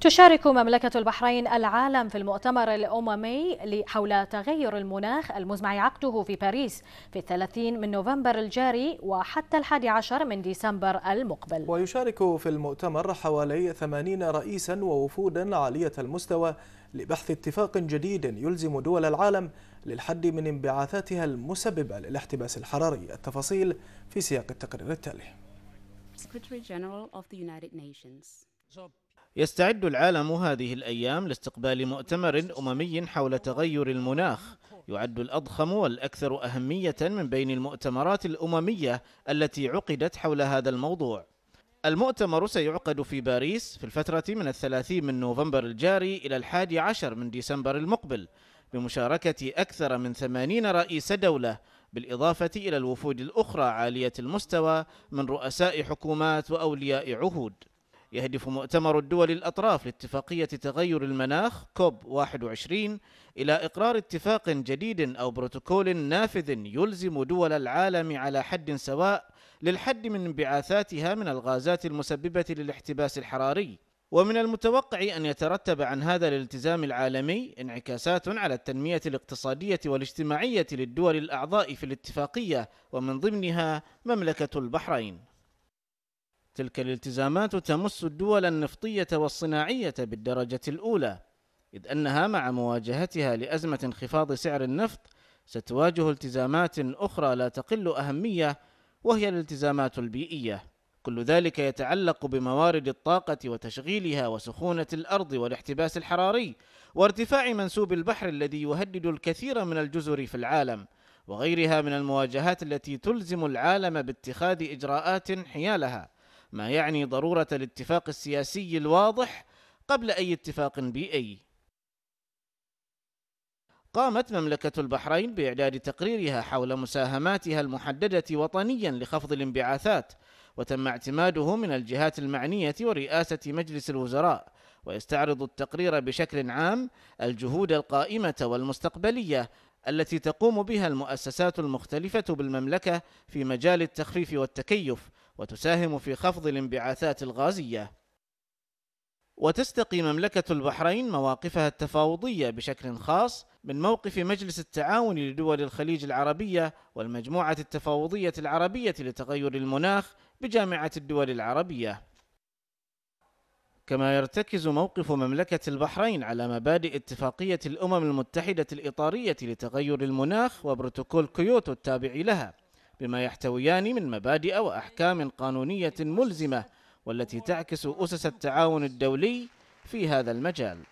تشارك مملكة البحرين العالم في المؤتمر الأممي حول تغير المناخ المزمع عقده في باريس في الثلاثين من نوفمبر الجاري وحتى الحادي عشر من ديسمبر المقبل ويشارك في المؤتمر حوالي 80 رئيسا ووفودا عالية المستوى لبحث اتفاق جديد يلزم دول العالم للحد من انبعاثاتها المسببة للاحتباس الحراري التفاصيل في سياق التقرير التالي يستعد العالم هذه الأيام لاستقبال مؤتمر أممي حول تغير المناخ يعد الأضخم والأكثر أهمية من بين المؤتمرات الأممية التي عقدت حول هذا الموضوع المؤتمر سيعقد في باريس في الفترة من الثلاثين من نوفمبر الجاري إلى الحادي عشر من ديسمبر المقبل بمشاركة أكثر من ثمانين رئيس دولة بالإضافة إلى الوفود الأخرى عالية المستوى من رؤساء حكومات وأولياء عهود يهدف مؤتمر الدول الأطراف لاتفاقية تغير المناخ كوب 21 إلى إقرار اتفاق جديد أو بروتوكول نافذ يلزم دول العالم على حد سواء للحد من انبعاثاتها من الغازات المسببة للاحتباس الحراري ومن المتوقع أن يترتب عن هذا الالتزام العالمي انعكاسات على التنمية الاقتصادية والاجتماعية للدول الأعضاء في الاتفاقية ومن ضمنها مملكة البحرين تلك الالتزامات تمس الدول النفطية والصناعية بالدرجة الأولى، إذ أنها مع مواجهتها لأزمة انخفاض سعر النفط ستواجه التزامات أخرى لا تقل أهمية وهي الالتزامات البيئية. كل ذلك يتعلق بموارد الطاقة وتشغيلها وسخونة الأرض والاحتباس الحراري وارتفاع منسوب البحر الذي يهدد الكثير من الجزر في العالم وغيرها من المواجهات التي تلزم العالم باتخاذ إجراءات حيالها. ما يعني ضروره الاتفاق السياسي الواضح قبل اي اتفاق بيئي قامت مملكة البحرين بإعداد تقريرها حول مساهماتها المحددة وطنيا لخفض الانبعاثات، وتم اعتماده من الجهات المعنية ورئاسة مجلس الوزراء، ويستعرض التقرير بشكل عام الجهود القائمة والمستقبلية التي تقوم بها المؤسسات المختلفة بالمملكة في مجال التخفيف والتكيف، وتساهم في خفض الانبعاثات الغازية وتستقي مملكة البحرين مواقفها التفاوضية بشكل خاص من موقف مجلس التعاون لدول الخليج العربية والمجموعة التفاوضية العربية لتغير المناخ بجامعة الدول العربية. كما يرتكز موقف مملكة البحرين على مبادئ اتفاقية الأمم المتحدة الإطارية لتغير المناخ وبروتوكول كيوتو التابع لها، بما يحتويان من مبادئ وأحكام قانونية ملزمة والتي تعكس أسس التعاون الدولي في هذا المجال